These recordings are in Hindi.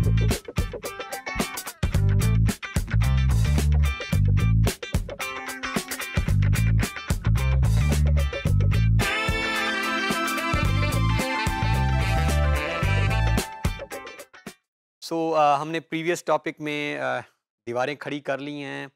सो so, uh, हमने प्रीवियस टॉपिक में uh, दीवारें खड़ी कर ली हैं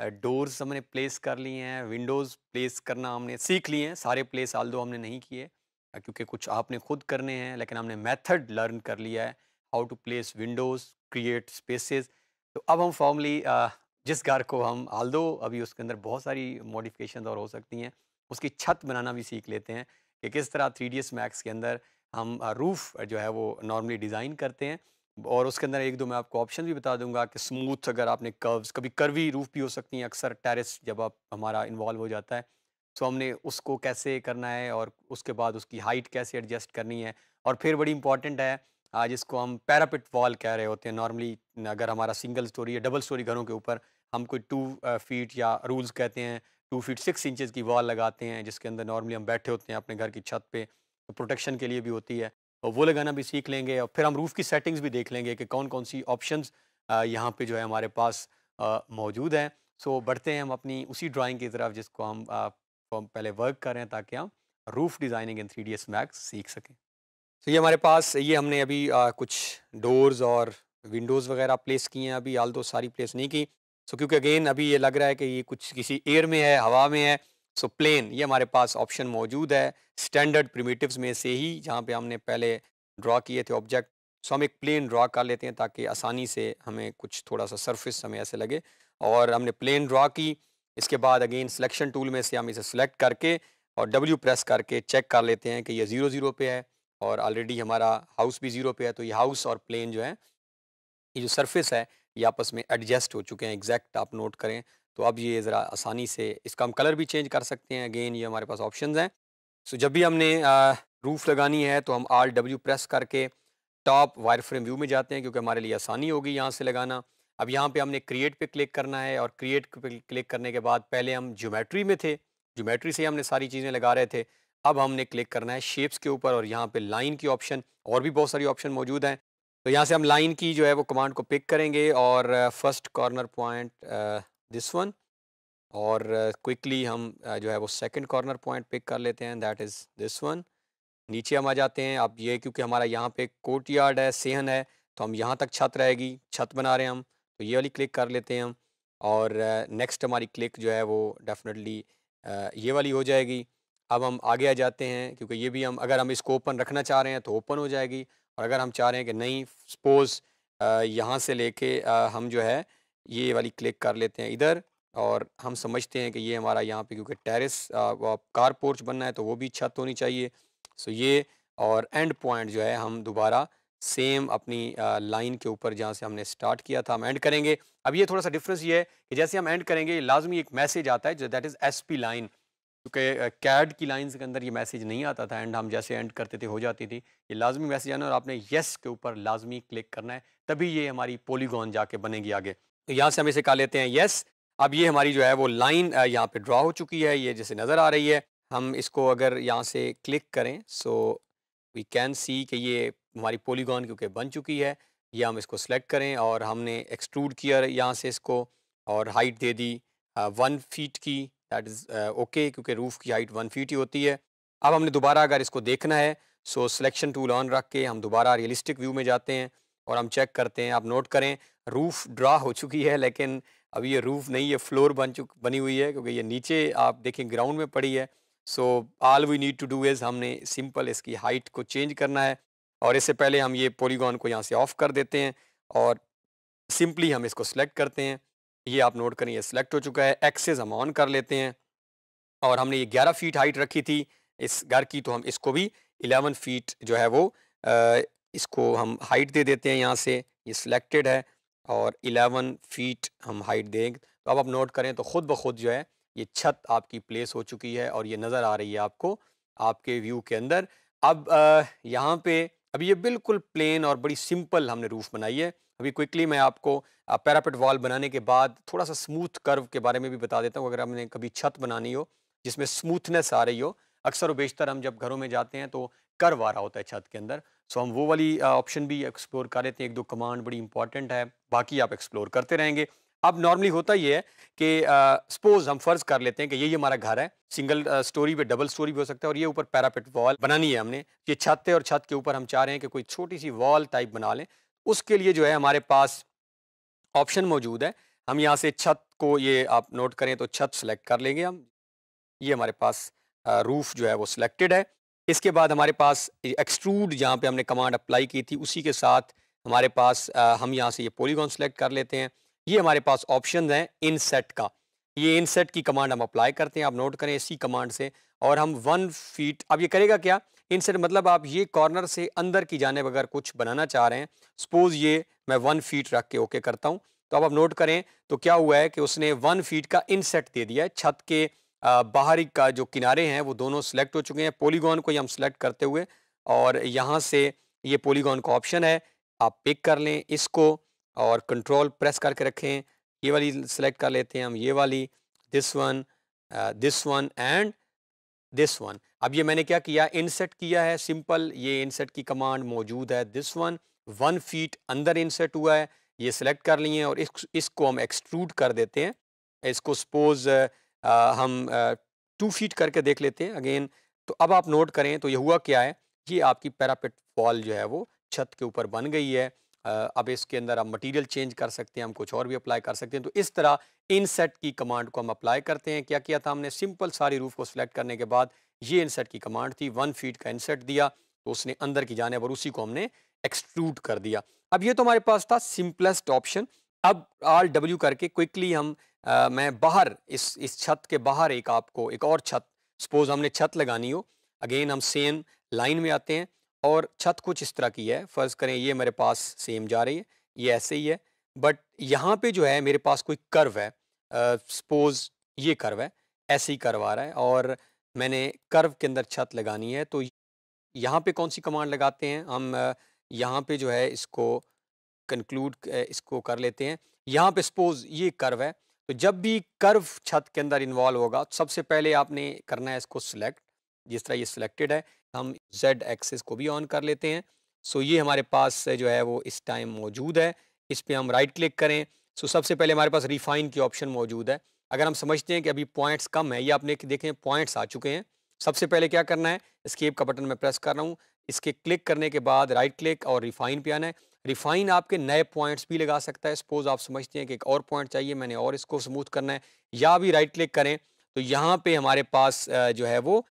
डोर्स uh, हमने प्लेस कर ली हैं विंडोज़ प्लेस करना हमने सीख लिए हैं सारे प्लेस आल दो हमने नहीं किए uh, क्योंकि कुछ आपने खुद करने हैं लेकिन हमने मेथड लर्न कर लिया है how to place windows create spaces तो अब हम फॉर्मली जिस घर को हम हाल दो अभी उसके अंदर बहुत सारी मॉडिफिकेशन और हो सकती हैं उसकी छत बनाना भी सीख लेते हैं कि किस तरह थ्री डी मैक्स के अंदर हम रूफ़ जो है वो नॉर्मली डिज़ाइन करते हैं और उसके अंदर एक दो मैं आपको ऑप्शन भी बता दूंगा कि स्मूथ अगर आपने कर्व्स कभी कर्वी रूफ भी हो सकती हैं अक्सर टेरेस जब आप हमारा इन्वॉल्व हो जाता है सो तो हमने उसको कैसे करना है और उसके बाद उसकी हाइट कैसे एडजस्ट करनी है और फिर बड़ी इंपॉर्टेंट है जिसको हम पैरापिट वॉल कह रहे होते हैं नॉर्मली अगर हमारा सिंगल स्टोरी या डबल स्टोरी घरों के ऊपर हम कोई टू फीट या रूल्स कहते हैं टू फीट सिक्स इंचेस की वॉल लगाते हैं जिसके अंदर नॉर्मली हम बैठे होते हैं अपने घर की छत पे तो प्रोटेक्शन के लिए भी होती है और वो लगाना भी सीख लेंगे और फिर हम रूफ़ की सेटिंग्स भी देख लेंगे कि कौन कौन सी ऑप्शंस यहाँ पे जो है हमारे पास मौजूद हैं सो बढ़ते हैं हम अपनी उसी ड्राइंग की तरफ जिसको हम, पहले वर्क करें ताकि हम roof designing in three D Max सीख सकें तो ये हमारे पास ये हमने अभी आ, कुछ डोर्स और विंडोज़ वगैरह प्लेस किए हैं अभी आल तो सारी प्लेस नहीं की सो क्योंकि अगेन अभी ये लग रहा है कि ये कुछ किसी एयर में है हवा में है सो प्लेन ये हमारे पास ऑप्शन मौजूद है स्टैंडर्ड प्रिमेटिव में से ही जहाँ पर हमने पहले ड्रा किए थे ऑब्जेक्ट सो हम एक प्लेन ड्रा कर लेते हैं ताकि आसानी से हमें कुछ थोड़ा सा सरफेस हमें ऐसे लगे और हमने प्लेन ड्रा की इसके बाद अगेन सिलेक्शन टूल में से हम इसे सिलेक्ट करके और डब्ल्यू प्रेस करके चेक कर लेते हैं कि ये ज़ीरो ज़ीरो पे है और ऑलरेडी हमारा हाउस भी ज़ीरो पे है तो ये हाउस और प्लेन जो है ये जो सरफेस है ये आपस में एडजस्ट हो चुके हैं एग्जैक्ट आप नोट करें तो अब ये ज़रा आसानी से इसका हम कलर भी चेंज कर सकते हैं अगेन ये हमारे पास ऑप्शन हैं सो जब भी हमने रूफ़ लगानी है तो हम आर डब्ल्यू प्रेस करके टॉप वायर फ्रेम व्यू में जाते हैं क्योंकि हमारे लिए आसानी होगी यहाँ से लगाना अब यहाँ पे हमने क्रिएट पे क्लिक करना है और क्रिएट पे क्लिक करने के बाद पहले हम ज्योमेट्री में थे ज्योमेट्री से हमने सारी चीज़ें लगा रहे थे अब हमने क्लिक करना है शेप्स के ऊपर और यहाँ पे लाइन की ऑप्शन और भी बहुत सारी ऑप्शन मौजूद हैं तो यहाँ से हम लाइन की जो है वो कमांड को पिक करेंगे और first corner point this one और क्विकली हम जो है वो सेकंड कॉर्नर पॉइंट पिक कर लेते हैं दैट इज़ दिस वन नीचे हम आ जाते हैं अब ये क्योंकि हमारा यहाँ पे कोर्ट यार्ड है सेहन है तो हम यहाँ तक छत रहेगी छत बना रहे हैं हम तो ये वाली क्लिक कर लेते हैं हम और नेक्स्ट हमारी क्लिक जो है वो डेफिनेटली ये वाली हो जाएगी अब हम आगे आ जाते हैं क्योंकि ये भी हम अगर हम इसको ओपन रखना चाह रहे हैं तो ओपन हो जाएगी और अगर हम चाह रहे हैं कि नहीं सपोज़ यहाँ से लेके हम जो है ये वाली क्लिक कर लेते हैं इधर और हम समझते हैं कि ये हमारा यहाँ पे क्योंकि टेरेस कार पोर्च बनना है तो वो भी छत तो होनी चाहिए सो ये और एंड पॉइंट जो है हम दोबारा सेम अपनी लाइन के ऊपर जहाँ से हमने स्टार्ट किया था हम एंड करेंगे अब ये थोड़ा सा डिफरेंस ये है कि जैसे हम एंड करेंगे लाजमी एक मैसेज आता है जो that is spline क्योंकि कैड की लाइंस के अंदर ये मैसेज नहीं आता था एंड हम जैसे एंड करते थे हो जाती थी ये लाजमी मैसेज आना और आपने येस के ऊपर लाजमी क्लिक करना है तभी ये हमारी पोलीगॉन जाके बनेगी आगे तो यहाँ से हम इसे कहा लेते हैं येस अब ये हमारी जो है वो लाइन यहाँ पे ड्रा हो चुकी है ये जैसे नज़र आ रही है हम इसको अगर यहाँ से क्लिक करें सो वी कैन सी कि ये हमारी पोलीगॉन क्योंकि बन चुकी है ये हम इसको सेलेक्ट करें और हमने एक्सट्रूड किया यहाँ से इसको और हाइट दे दी वन फीट की दैट इज़ ओके क्योंकि रूफ़ की हाइट वन फीट ही होती है अब हमने दोबारा अगर इसको देखना है सो सिलेक्शन टूल ऑन रख के हम दोबारा रियलिस्टिक व्यू में जाते हैं और हम चेक करते हैं आप नोट करें रूफ़ ड्रा हो चुकी है लेकिन अब ये रूफ़ नहीं ये फ्लोर बन चुक बनी हुई है क्योंकि ये नीचे आप देखें ग्राउंड में पड़ी है so all we need to do is हमने सिंपल इसकी हाइट को चेंज करना है और इससे पहले हम ये पोलीगॉन को यहाँ से ऑफ़ कर देते हैं और सिंपली हम इसको सेलेक्ट करते हैं ये आप नोट करें ये सिलेक्ट हो चुका है एक्सेज हम ऑन कर लेते हैं और हमने ये ग्यारह फीट हाइट रखी थी इस घर की तो हम इसको भी इलेवन फीट जो है वो आ, इसको हम हाइट दे देते हैं यहाँ से ये सिलेक्टेड है और इलेवन फीट हम हाइट देंगे तो अब आप नोट करें तो ख़ुद ब खुद जो है ये छत आपकी प्लेस हो चुकी है और ये नज़र आ रही है आपको आपके व्यू के अंदर अब यहाँ पे अब ये बिल्कुल प्लेन और बड़ी सिंपल हमने रूफ़ बनाई है अभी क्विकली मैं आपको पैरापिट वॉल बनाने के बाद थोड़ा सा स्मूथ कर्व के बारे में भी बता देता हूँ अगर हमने कभी छत बनानी हो जिसमें स्मूथनेस आ रही हो अक्सर व बेशतर हम जब घरों में जाते हैं तो कर्व आ रहा होता है छत के अंदर सो हम वो वाली ऑप्शन भी एक्सप्लोर कर लेते हैं एक दो कमांड बड़ी इंपॉर्टेंट है बाकी आप एक्सप्लोर करते रहेंगे अब नॉर्मली होता ये है कि सपोज हम फर्ज कर लेते हैं कि यही हमारा घर है सिंगल स्टोरी पे डबल स्टोरी भी हो सकता है और ये ऊपर पैरापिट वॉल बनानी है हमने ये छत है और छत के ऊपर हम चाह रहे हैं कि कोई छोटी सी वॉल टाइप बना लें उसके लिए जो है हमारे पास ऑप्शन मौजूद है हम यहाँ से छत को ये आप नोट करें तो छत सेलेक्ट कर लेंगे हम ये हमारे पास रूफ़ जो है वो सिलेक्टेड है इसके बाद हमारे पास एक्सट्रूड जहाँ पे हमने कमांड अप्लाई की थी उसी के साथ हमारे पास आ, हम यहाँ से ये पॉलीगॉन सेलेक्ट कर लेते हैं ये हमारे पास ऑप्शन हैं इनसेट का ये इनसेट की कमांड हम अप्लाई करते हैं आप नोट करें इसी कमांड से और हम वन फीट अब ये करेगा क्या इनसे मतलब आप ये कॉर्नर से अंदर की जाने अगर कुछ बनाना चाह रहे हैं सपोज़ ये मैं वन फीट रख के ओके करता हूँ तो अब आप नोट करें तो क्या हुआ है कि उसने वन फीट का इनसेट दे दिया है छत के बाहरी का जो किनारे हैं वो दोनों सेलेक्ट हो चुके हैं पोलीगॉन को हम सेलेक्ट करते हुए और यहाँ से ये पोलीगॉन का ऑप्शन है आप पिक कर लें इसको और कंट्रोल प्रेस करके रखें ये वाली सेलेक्ट कर लेते हैं हम ये वाली this one this one and this one अब ये मैंने क्या किया इनसेट किया है सिंपल ये इनसेट की कमांड मौजूद है दिस वन वन फीट अंदर इनसेट हुआ है ये सिलेक्ट कर लिए हैं और इस, इसको हम एक्सट्रूड कर देते हैं इसको सपोज हम टू फीट करके देख लेते हैं अगेन तो अब आप नोट करें तो ये हुआ क्या है ये आपकी पैरापिट फॉल जो है वो छत के ऊपर बन गई है अब इसके अंदर हम मटेरियल चेंज कर सकते हैं हम कुछ और भी अप्लाई कर सकते हैं तो इस तरह इनसेट की कमांड को हम अप्लाई करते हैं क्या किया था हमने सिंपल सारी रूफ को सिलेक्ट करने के बाद ये इनसेट की कमांड थी वन फीट का इनसेट दिया तो उसने अंदर की जाने पर उसी को हमने एक्सट्रूट कर दिया अब ये तो हमारे पास था सिंपलेस्ट ऑप्शन अब आल डब्ल्यू करके क्विकली हम आ, मैं बाहर इस इस छत के बाहर एक आपको एक और छत सपोज हमने छत लगानी हो अगेन हम सेम लाइन में आते हैं और छत कुछ इस तरह की है फ़र्ज़ करें ये मेरे पास सेम जा रही है ये ऐसे ही है बट यहाँ पे जो है मेरे पास कोई कर्व है सपोज़ ये कर्व है ऐसे ही कर्व आ रहा है और मैंने कर्व के अंदर छत लगानी है तो यहाँ पे कौन सी कमांड लगाते हैं हम यहाँ पे जो है इसको कंक्लूड इसको कर लेते हैं यहाँ पे सपोज़ ये कर्व है तो जब भी कर्व छत के अंदर इन्वॉल्व होगा तो सबसे पहले आपने करना है इसको सिलेक्ट जिस तरह ये सिलेक्टेड है हम जेड एक्सिस को भी ऑन कर लेते हैं सो ये हमारे पास जो है वो इस टाइम मौजूद है इस पर हम राइट क्लिक करें सो सबसे पहले हमारे पास रिफाइन की ऑप्शन मौजूद है अगर हम समझते हैं कि अभी पॉइंट्स कम है ये आपने देखें पॉइंट्स आ चुके हैं सबसे पहले क्या करना है स्केप का बटन मैं प्रेस कर रहा हूँ इसके क्लिक करने के बाद राइट क्लिक और रिफाइन पे आना है रिफाइन आपके नए पॉइंट्स भी लगा सकता है सपोज आप समझते हैं कि एक और पॉइंट चाहिए मैंने और इसको स्मूथ करना है या भी राइट क्लिक करें तो यहाँ पे हमारे पास जो है वो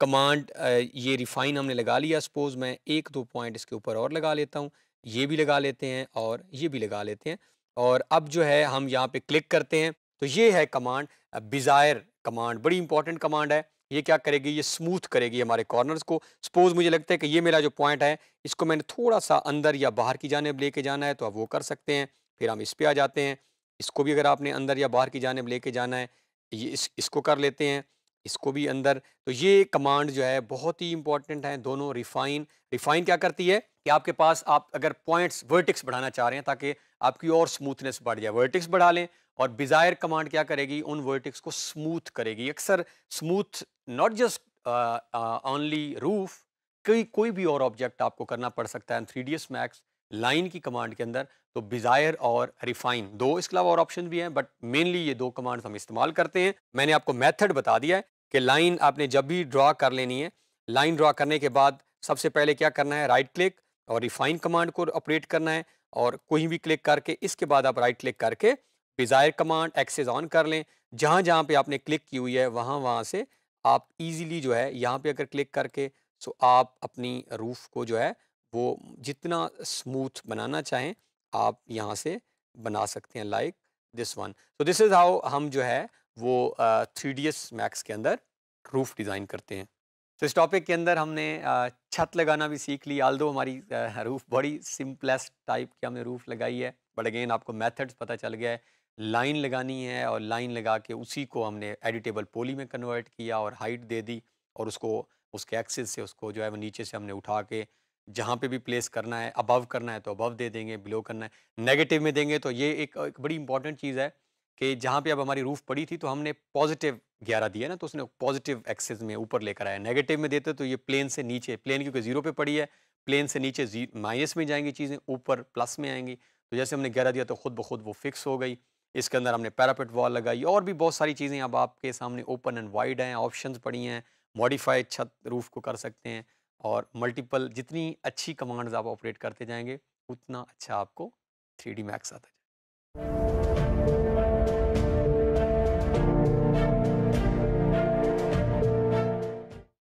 कमांड ये रिफाइन हमने लगा लिया सपोज मैं एक दो पॉइंट इसके ऊपर और लगा लेता हूँ ये भी लगा लेते हैं और ये भी लगा लेते हैं और अब जो है हम यहाँ पे क्लिक करते हैं तो ये है कमांड बिज़ायर कमांड बड़ी इंपॉर्टेंट कमांड है ये क्या करेगी ये स्मूथ करेगी हमारे कॉर्नर्स को सपोज मुझे लगता है कि ये मेरा जो पॉइंट है इसको मैंने थोड़ा सा अंदर या बाहर की जानब लेके जाना है तो आप वो कर सकते हैं फिर हम इस पर आ जाते हैं इसको भी अगर आपने अंदर या बाहर की जानब लेके जाना है ये इस इसको कर लेते हैं इसको भी अंदर तो ये कमांड जो है बहुत ही इंपॉर्टेंट है दोनों रिफाइन रिफाइन क्या करती है कि आपके पास आप अगर पॉइंट्स वर्टिक्स बढ़ाना चाह रहे हैं ताकि आपकी और स्मूथनेस बढ़ जाए वर्टिक्स बढ़ा लें और बिजायर कमांड क्या करेगी उन वर्टिक्स को स्मूथ करेगी अक्सर smooth not just only roof कई कोई भी और ऑब्जेक्ट आपको करना पड़ सकता है three D S Max line की कमांड के अंदर तो बिज़ायर और रिफाइन दो इसके अलावा और ऑप्शन भी हैं बट मेनली ये दो कमांड्स हम इस्तेमाल करते हैं मैंने आपको मेथड बता दिया है कि लाइन आपने जब भी ड्रा कर लेनी है लाइन ड्रा करने के बाद सबसे पहले क्या करना है राइट क्लिक और रिफाइन कमांड को ऑपरेट करना है और कोई भी क्लिक करके इसके बाद आप राइट क्लिक करके डिज़ायर कमांड एक्सेज ऑन कर लें जहाँ जहाँ पर आपने क्लिक की हुई है वहाँ वहाँ से आप ईज़िली जो है यहाँ पर अगर क्लिक करके सो तो आप अपनी रूफ़ को जो है वो जितना स्मूथ बनाना चाहें आप यहाँ से बना सकते हैं like this one so this is how हम जो है वो थ्री डी एस मैक्स के अंदर रूफ़ डिज़ाइन करते हैं तो इस टॉपिक के अंदर हमने छत लगाना भी सीख ली आल दो हमारी रूफ़ बड़ी सिंपलेस्ट टाइप की हमने रूफ़ लगाई है बट अगेन आपको मेथड्स पता चल गया है लाइन लगानी है और लाइन लगा के उसी को हमने एडिटेबल पोली में कन्वर्ट किया और हाइट दे दी और उसको उसके एक्सेस से उसको जो है वो नीचे से हमने उठा के जहाँ पे भी प्लेस करना है अबव करना है तो अबव दे देंगे बिलो करना है नेगेटिव में देंगे तो ये एक, एक बड़ी इंपॉर्टेंट चीज़ है कि जहाँ पे अब हमारी रूफ़ पड़ी थी तो हमने पॉजिटिव ग्यारह दिया ना तो उसने पॉजिटिव एक्सेस में ऊपर लेकर आया नेगेटिव में देते तो ये प्लेन से नीचे प्लेन क्योंकि जीरो पर पड़ी है प्लेन से नीचे माइनस में जाएंगी चीज़ें ऊपर प्लस में आएंगी तो जैसे हमने ग्यारह दिया तो खुद ब खुद वो फिक्स हो गई इसके अंदर हमने पैरापेट वॉल लगाई और भी बहुत सारी चीज़ें अब आपके सामने ओपन एंड वाइड हैं ऑप्शन पड़ी हैं मॉडिफाइड छत रूफ़ को कर सकते हैं और मल्टीपल जितनी अच्छी कमांड्स आप ऑपरेट करते जाएंगे उतना अच्छा आपको थ्री डी मैक्स आता जाएगा